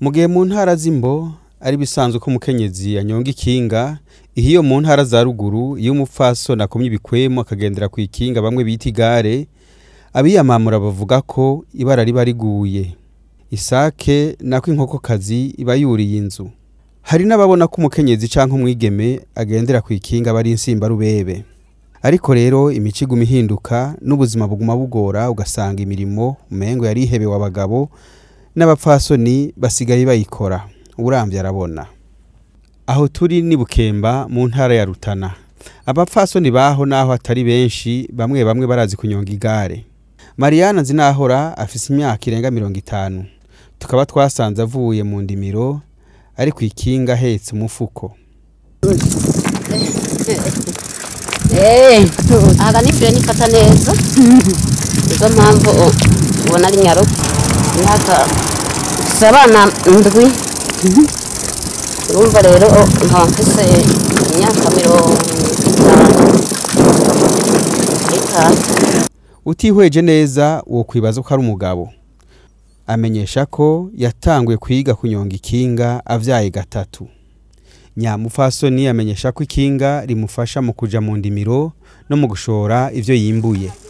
mu gihe mu ntara z'imbo ari bisanzwe ko umukenyezi anyonga ikinga iyo mu ntara za ruguru iyo umupfasoni akomye ibikwemo akagendera ku ikinga bamwe bita igare abiyamamura bavuga ko ibara riba riguye isake nako inkokokazi iba yuriye inzu hari n'ababona ko umukenyezi cyangwa umwigeme agendera ku ikinga bari insimba rubebe. ariko rero imico iguma ihinduka n'ubuzima buguma bugora ugasanga imirimo umengo yari ihebewe abagabo n'abapfasoni basigaye bayikora urambye arabona aho turi ni bukemba mu ntara ya rutana abapfasoni baho naho atari benshi bamwe bamwe barazi kunyonga igare mariana zinahora afise imyaka irenga mirongo itanu tukaba twasanze avuye mu ndimiro ari ku ikinga ahetse umufuko eh, aha nijoro nifata neza nizo mpamvu oh, ubona ari nyarugu mfite abana ndwi urumva rero oh, nkaba imyaka mirongo itanu utihweje neza wo kwibaza ko ari umugabo amenyesha ko yatangwe kwiga kunyonga ikinga avyaye gatatu nyamufasoni amenyesha ko ikinga rimufasha mu kuja mu ndimiro no mu gushora ibyo yimbuye